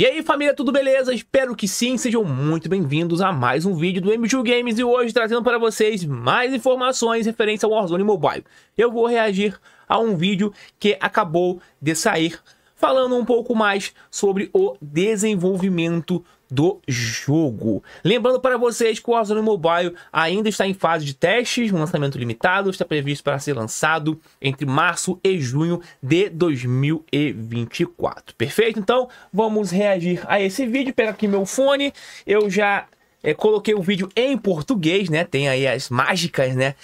E aí família, tudo beleza? Espero que sim, sejam muito bem-vindos a mais um vídeo do MJU Games e hoje trazendo para vocês mais informações referentes ao Warzone Mobile. Eu vou reagir a um vídeo que acabou de sair falando um pouco mais sobre o desenvolvimento do jogo. Lembrando para vocês que o Warzone Mobile ainda está em fase de testes, um lançamento limitado, está previsto para ser lançado entre março e junho de 2024. Perfeito? Então, vamos reagir a esse vídeo. Pega aqui meu fone. Eu já é, coloquei o vídeo em português, né? Tem aí as mágicas, né?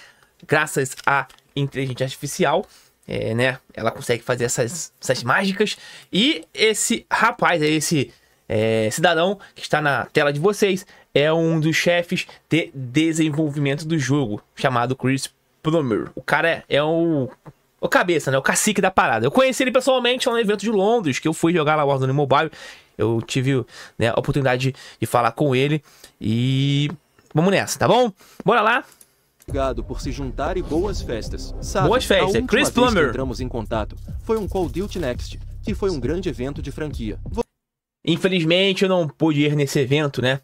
Graças à inteligência artificial é, né? Ela consegue fazer essas, essas mágicas. E esse rapaz, esse é, cidadão que está na tela de vocês, é um dos chefes de desenvolvimento do jogo, chamado Chris Plummer. O cara é, é o o cabeça, né? O cacique da parada. Eu conheci ele pessoalmente lá no evento de Londres, que eu fui jogar lá o Warzone Mobile. Eu tive né, a oportunidade de falar com ele. E vamos nessa, tá bom? Bora lá. Obrigado por se juntar e boas festas. Sabe, boas festas, a Chris Plummer. que entramos em contato foi um Call of Duty Next, que foi um grande evento de franquia. Infelizmente eu não pude ir nesse evento, né?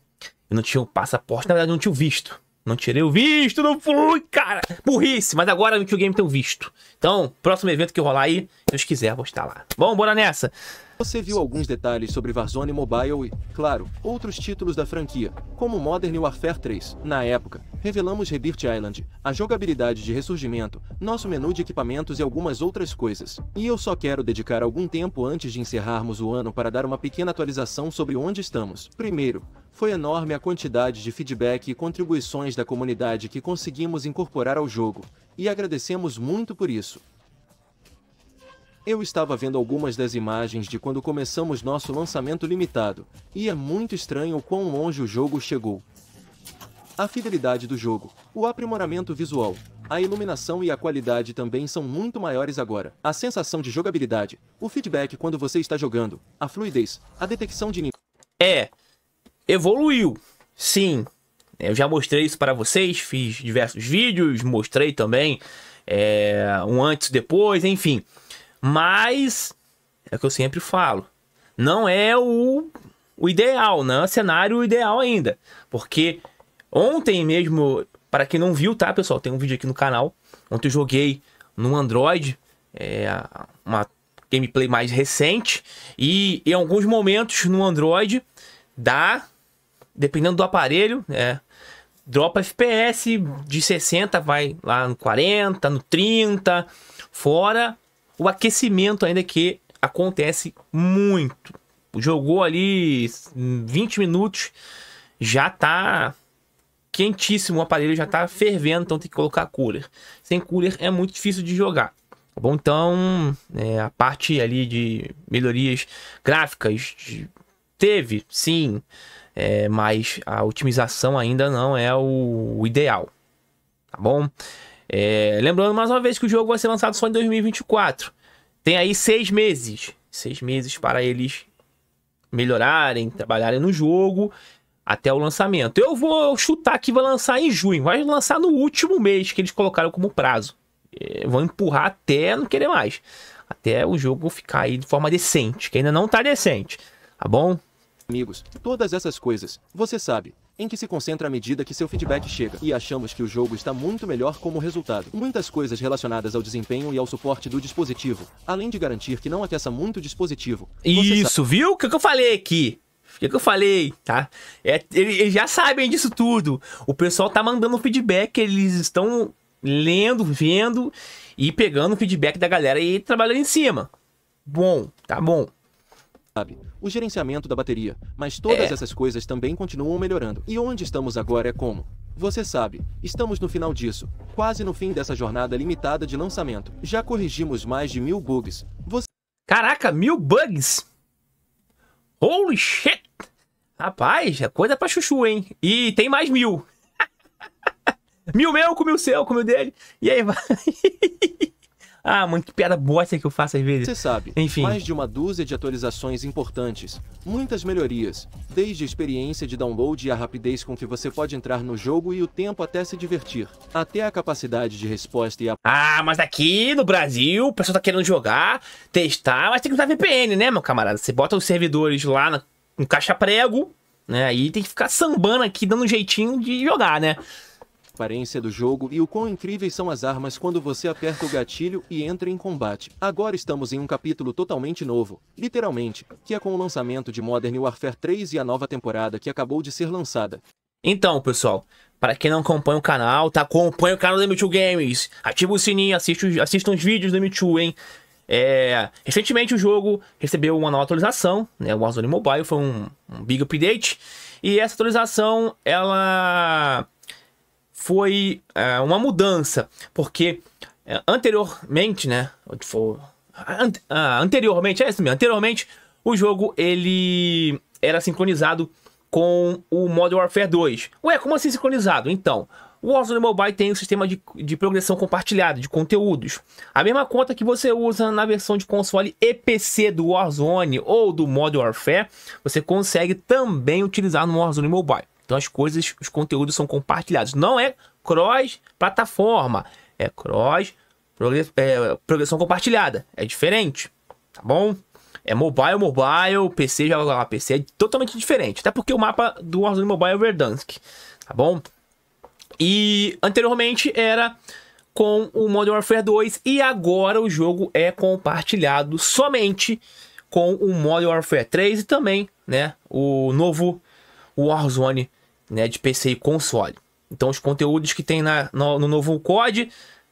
Eu não tinha um passaporte, na verdade eu não tinha visto. Não tirei o visto, não fui, cara. Burrice, mas agora no Tio Game tem o visto. Então, próximo evento que rolar aí, se Deus quiser, vou estar lá. Bom, bora nessa. Você viu alguns detalhes sobre Warzone Mobile e, claro, outros títulos da franquia, como Modern Warfare 3. Na época, revelamos Rebirth Island, a jogabilidade de ressurgimento, nosso menu de equipamentos e algumas outras coisas. E eu só quero dedicar algum tempo antes de encerrarmos o ano para dar uma pequena atualização sobre onde estamos. Primeiro, foi enorme a quantidade de feedback e contribuições da comunidade que conseguimos incorporar ao jogo, e agradecemos muito por isso. Eu estava vendo algumas das imagens de quando começamos nosso lançamento limitado, e é muito estranho o quão longe o jogo chegou. A fidelidade do jogo, o aprimoramento visual, a iluminação e a qualidade também são muito maiores agora. A sensação de jogabilidade, o feedback quando você está jogando, a fluidez, a detecção de... É, evoluiu. Sim, eu já mostrei isso para vocês, fiz diversos vídeos, mostrei também é, um antes e depois, enfim. Mas é o que eu sempre falo, não é o, o ideal, não é o cenário ideal ainda, porque ontem mesmo, para quem não viu, tá pessoal, tem um vídeo aqui no canal, ontem eu joguei no Android é, uma gameplay mais recente e em alguns momentos no Android dá dependendo do aparelho, é, dropa FPS de 60, vai lá no 40, no 30, fora o aquecimento ainda que acontece muito. Jogou ali 20 minutos, já tá quentíssimo, o aparelho já tá fervendo, então tem que colocar cooler. Sem cooler é muito difícil de jogar. Tá bom, então é, a parte ali de melhorias gráficas de... teve, sim é, mas a otimização ainda não é o, o ideal, tá bom? É, lembrando mais uma vez que o jogo vai ser lançado só em 2024. Tem aí seis meses, seis meses para eles melhorarem, trabalharem no jogo até o lançamento. Eu vou chutar que vai lançar em junho, vai lançar no último mês que eles colocaram como prazo. É, vão empurrar até não querer mais, até o jogo ficar aí de forma decente, que ainda não está decente, tá bom? amigos, todas essas coisas, você sabe, em que se concentra à medida que seu feedback chega, e achamos que o jogo está muito melhor como resultado. Muitas coisas relacionadas ao desempenho e ao suporte do dispositivo, além de garantir que não aqueça muito o dispositivo. Isso, viu? O que, eu falei aqui? O que, eu falei, tá? É, eles já sabem disso tudo. O pessoal tá mandando feedback, eles estão lendo, vendo e pegando o feedback da galera e trabalhando em cima. Bom, tá bom sabe? O gerenciamento da bateria. Mas todas é. essas coisas também continuam melhorando. E onde estamos agora é como? Você sabe, estamos no final disso, quase no fim dessa jornada limitada de lançamento. Já corrigimos mais de mil bugs. Você... Caraca, mil bugs? Holy shit! Rapaz, é coisa pra chuchu, hein? E tem mais mil. mil meu, com mil seu, com mil dele. E aí vai. Ah, mano, que piada bosta que eu faço às vezes. Você sabe. Enfim. Mais de uma dúzia de atualizações importantes. Muitas melhorias. Desde a experiência de download e a rapidez com que você pode entrar no jogo e o tempo até se divertir. Até a capacidade de resposta e a... Ah, mas aqui no Brasil, o pessoal tá querendo jogar, testar, mas tem que usar VPN, né, meu camarada? Você bota os servidores lá no, caixa prego, né? Aí tem que ficar sambando aqui, dando um jeitinho de jogar, né? aparência do jogo e o quão incríveis são as armas quando você aperta o gatilho e entra em combate. Agora estamos em um capítulo totalmente novo, literalmente, que é com o lançamento de Modern Warfare 3 e a nova temporada que acabou de ser lançada. Então, pessoal, para quem não acompanha o canal, tá? Acompanha o canal da M2 Games, ativa o sininho, assiste, assista os vídeos da M2, hein? É, recentemente o jogo recebeu uma nova atualização, né? O Warzone Mobile foi um, um big update. E essa atualização, ela foi é, uma mudança, porque é, anteriormente, né? An ah, anteriormente, é isso mesmo, anteriormente o jogo ele era sincronizado com o Modern Warfare 2. Ué, como assim sincronizado? Então, o Warzone Mobile tem um sistema de, de progressão compartilhada de conteúdos. A mesma conta que você usa na versão de console e PC do Warzone ou do Modern Warfare, você consegue também utilizar no Warzone Mobile. Então as coisas, os conteúdos são compartilhados. Não é cross-plataforma, é cross é, progressão compartilhada. É diferente, tá bom? É mobile, mobile, PC, joga lá, PC é totalmente diferente. Até porque o mapa do Warzone Mobile é Verdansk, tá bom? E anteriormente era com o Modern Warfare 2 e agora o jogo é compartilhado somente com o Modern Warfare 3 e também, né, o novo Warzone né, de PC e console. Então os conteúdos que tem na, no, no novo COD,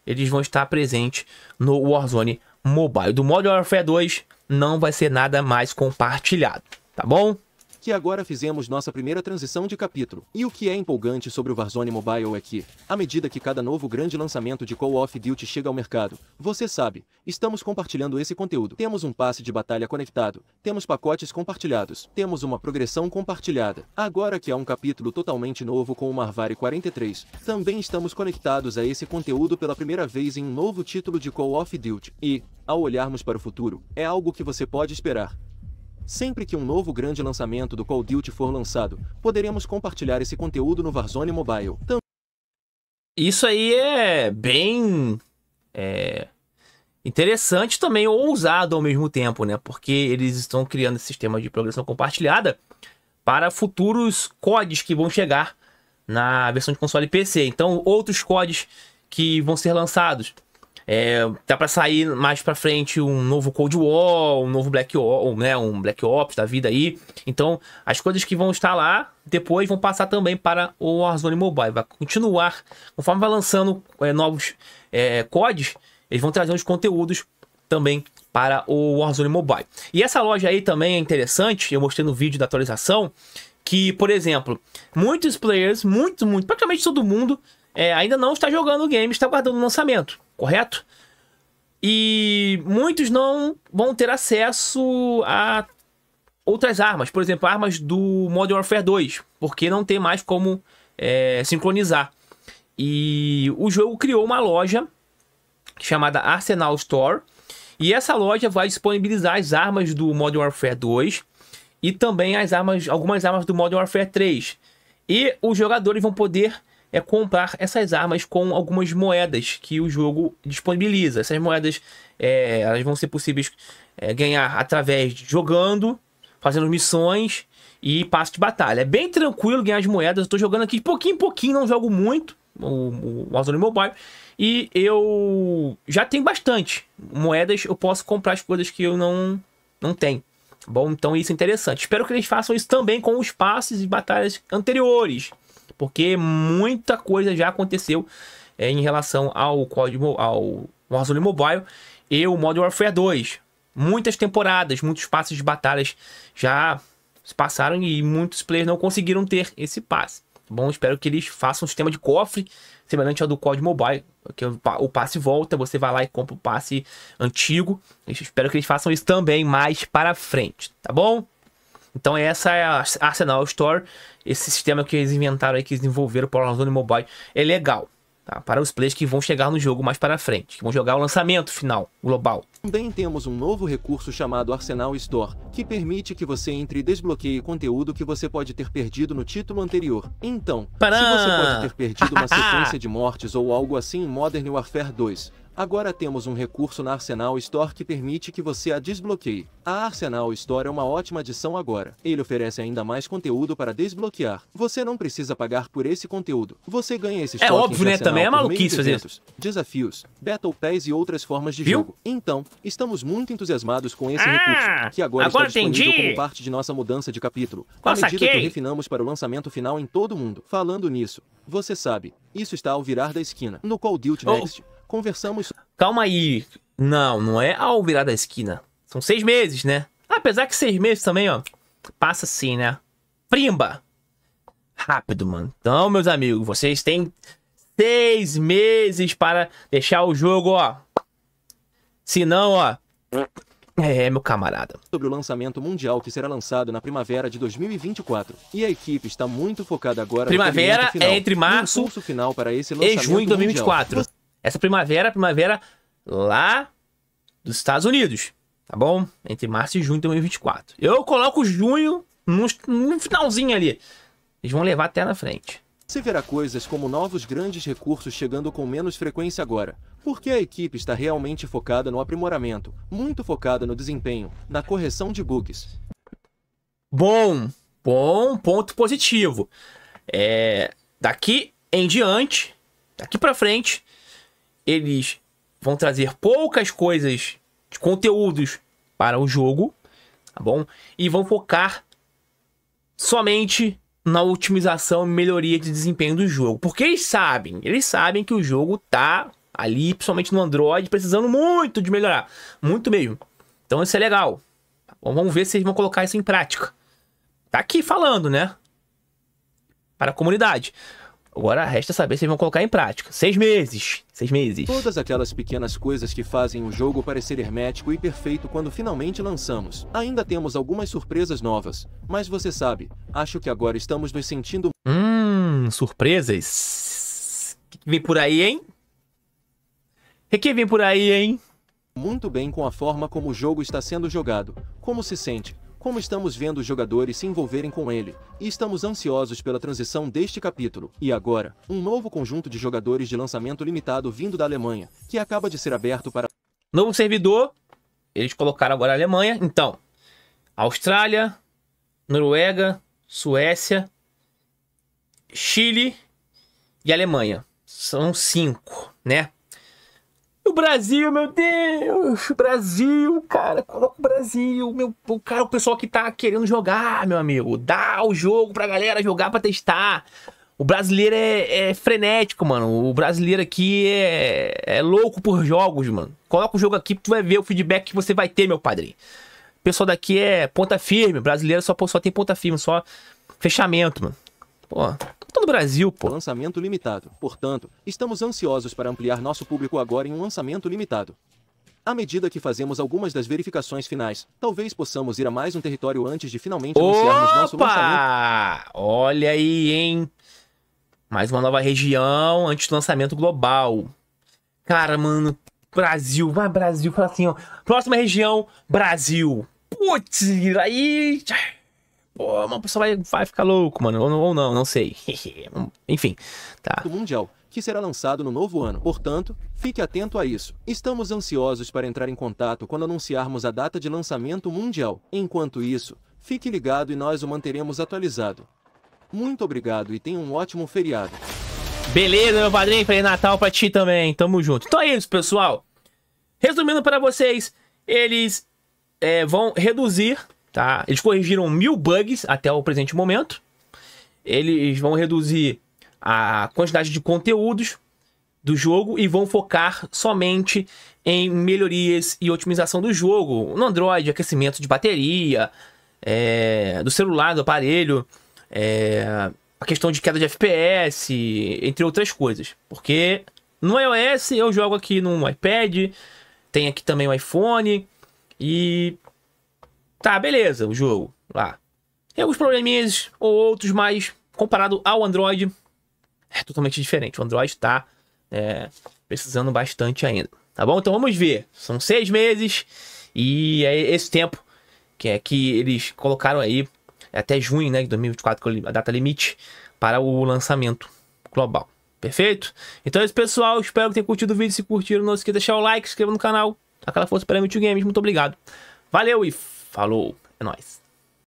eles vão estar presentes no Warzone Mobile. Do Modern Warfare 2 não vai ser nada mais compartilhado, tá bom? que agora fizemos nossa primeira transição de capítulo. E o que é empolgante sobre o Warzone Mobile é que, à medida que cada novo grande lançamento de Call of Duty chega ao mercado, você sabe, estamos compartilhando esse conteúdo. Temos um passe de batalha conectado, temos pacotes compartilhados, temos uma progressão compartilhada. Agora que há um capítulo totalmente novo com o Marvari 43, também estamos conectados a esse conteúdo pela primeira vez em um novo título de Call of Duty. E, ao olharmos para o futuro, é algo que você pode esperar. Sempre que um novo grande lançamento do Call of Duty for lançado, poderemos compartilhar esse conteúdo no Warzone Mobile. Isso aí é bem é, interessante também, ousado ao mesmo tempo, né? Porque eles estão criando esse sistema de progressão compartilhada para futuros CODs que vão chegar na versão de console PC. Então, outros CODs que vão ser lançados é, tá para sair mais para frente um novo Cold War, um novo Black Ops, né, um Black Ops da vida aí. Então, as coisas que vão estar lá depois vão passar também para o Warzone Mobile. Vai continuar, conforme vai lançando é, novos é, CODs, eles vão trazer os conteúdos também para o Warzone Mobile. E essa loja aí também é interessante, eu mostrei no vídeo da atualização, que, por exemplo, muitos players, muito, muito, praticamente todo mundo é, ainda não está jogando o game, está guardando o lançamento correto? E muitos não vão ter acesso a outras armas, por exemplo, armas do Modern Warfare 2, porque não tem mais como é, sincronizar. E o jogo criou uma loja chamada Arsenal Store, e essa loja vai disponibilizar as armas do Modern Warfare 2 e também as armas, algumas armas do Modern Warfare 3. E os jogadores vão poder é comprar essas armas com algumas moedas que o jogo disponibiliza. Essas moedas é, elas vão ser possíveis é, ganhar através de jogando, fazendo missões e passo de batalha. É bem tranquilo ganhar as moedas. Estou jogando aqui de pouquinho em pouquinho, não jogo muito o, o Warzone Mobile. E eu já tenho bastante moedas, eu posso comprar as coisas que eu não, não tenho. Tá bom, então isso é interessante. Espero que eles façam isso também com os passes e batalhas anteriores. Porque muita coisa já aconteceu é, em relação ao código ao Warzone Mobile e o Modern Warfare 2. Muitas temporadas, muitos passes de batalhas já se passaram e muitos players não conseguiram ter esse passe. Bom, espero que eles façam um sistema de cofre semelhante ao do COD Mobile, que o passe volta, você vai lá e compra o passe antigo. espero que eles façam isso também mais para frente, tá bom? Então essa é a Arsenal Store esse sistema que eles inventaram aí, que eles desenvolveram para o Warzone Mobile, é legal. Tá? Para os players que vão chegar no jogo mais para frente, que vão jogar o lançamento final, global. Também temos um novo recurso chamado Arsenal Store, que permite que você entre e desbloqueie conteúdo que você pode ter perdido no título anterior. Então, Paran! se você pode ter perdido uma sequência de mortes ou algo assim em Modern Warfare 2, Agora temos um recurso na Arsenal Store que permite que você a desbloqueie. A Arsenal Store é uma ótima adição agora. Ele oferece ainda mais conteúdo para desbloquear. Você não precisa pagar por esse conteúdo. Você ganha esses É óbvio, né? Também é maluquice fazer isso. Desafios, Battle Pass e outras formas de Viu? jogo. Então, estamos muito entusiasmados com esse ah, recurso, que agora, agora está disponível como parte de nossa mudança de capítulo. À medida saquei. que refinamos para o lançamento final em todo o mundo. Falando nisso, você sabe, isso está ao virar da esquina. No Call Duty oh. Next conversamos. Calma aí. Não, não é ao virar da esquina. São seis meses, né? Apesar que seis meses também, ó. Passa assim, né? Primba! Rápido, mano. Então, meus amigos, vocês têm seis meses para deixar o jogo, ó. Se não, ó. É, meu camarada. Sobre o lançamento mundial que será lançado na primavera de 2024. E a equipe está muito focada agora primavera no Primavera é entre março final para esse lançamento e junho de 2024. Mundial. Essa primavera, primavera lá dos Estados Unidos, tá bom? Entre março e junho de 2024. Eu coloco junho no finalzinho ali. Eles vão levar até na frente. Se verá coisas como novos grandes recursos chegando com menos frequência agora, porque a equipe está realmente focada no aprimoramento, muito focada no desempenho, na correção de bugs. Bom, bom ponto positivo. É, daqui em diante, daqui para frente, eles vão trazer poucas coisas de conteúdos para o jogo, tá bom? E vão focar somente na otimização e melhoria de desempenho do jogo. Porque eles sabem, eles sabem que o jogo tá ali, principalmente no Android, precisando muito de melhorar, muito mesmo. Então isso é legal. Tá bom, vamos ver se eles vão colocar isso em prática. Tá aqui falando, né? Para a comunidade. Agora resta saber se vão colocar em prática. Seis meses. Seis meses. Todas aquelas pequenas coisas que fazem o jogo parecer hermético e perfeito quando finalmente lançamos. Ainda temos algumas surpresas novas, mas você sabe, acho que agora estamos nos sentindo. Hum, surpresas. O que vem por aí, hein? O que vem por aí, hein? Muito bem com a forma como o jogo está sendo jogado. Como se sente? como estamos vendo os jogadores se envolverem com ele, e estamos ansiosos pela transição deste capítulo. E agora, um novo conjunto de jogadores de lançamento limitado vindo da Alemanha, que acaba de ser aberto para... Novo servidor, eles colocaram agora a Alemanha, então, Austrália, Noruega, Suécia, Chile e Alemanha. São cinco, né? O Brasil, meu Deus! Brasil, cara, coloca o Brasil, meu. O cara, o pessoal que tá querendo jogar, meu amigo. Dá o jogo pra galera jogar pra testar. O brasileiro é, é frenético, mano. O brasileiro aqui é, é louco por jogos, mano. Coloca o jogo aqui que tu vai ver o feedback que você vai ter, meu padre. O pessoal daqui é ponta firme. O brasileiro só, só tem ponta firme, só fechamento, mano. Pô. Tá no Brasil, pô. Lançamento limitado. Portanto, estamos ansiosos para ampliar nosso público agora em um lançamento limitado. À medida que fazemos algumas das verificações finais, talvez possamos ir a mais um território antes de finalmente Opa! anunciarmos nosso lançamento. Opa! Olha aí, hein? Mais uma nova região antes do lançamento global. Cara, mano, Brasil, vai Brasil, fala assim, ó. Próxima região, Brasil. Putz, aí pô, uma pessoa vai, vai ficar louco, mano. Ou, ou não, não sei. Enfim, tá. mundial que será lançado no novo ano. Portanto, fique atento a isso. Estamos ansiosos para entrar em contato quando anunciarmos a data de lançamento mundial. Enquanto isso, fique ligado e nós o manteremos atualizado. Muito obrigado e tenha um ótimo feriado. Beleza, meu padrinho, Feliz Natal pra ti também. Tamo junto. Então é isso, pessoal. Resumindo para vocês, eles é, vão reduzir Tá? Eles corrigiram mil bugs até o presente momento. Eles vão reduzir a quantidade de conteúdos do jogo e vão focar somente em melhorias e otimização do jogo no Android, aquecimento de bateria, é, do celular, do aparelho, é, a questão de queda de FPS, entre outras coisas. Porque no iOS eu jogo aqui no iPad, tem aqui também o iPhone e Tá, beleza, o jogo lá. Tem alguns probleminhas ou outros, mas comparado ao Android, é totalmente diferente. O Android tá é, precisando bastante ainda. Tá bom? Então vamos ver. São seis meses e é esse tempo que é que eles colocaram aí é até junho né, de 2024, a data limite, para o lançamento global. Perfeito? Então é isso, pessoal. Espero que tenham curtido o vídeo. Se curtiram, não esqueça de deixar o like, se inscreva no canal. Aquela força para Games. Muito obrigado. Valeu e Falou, é nóis.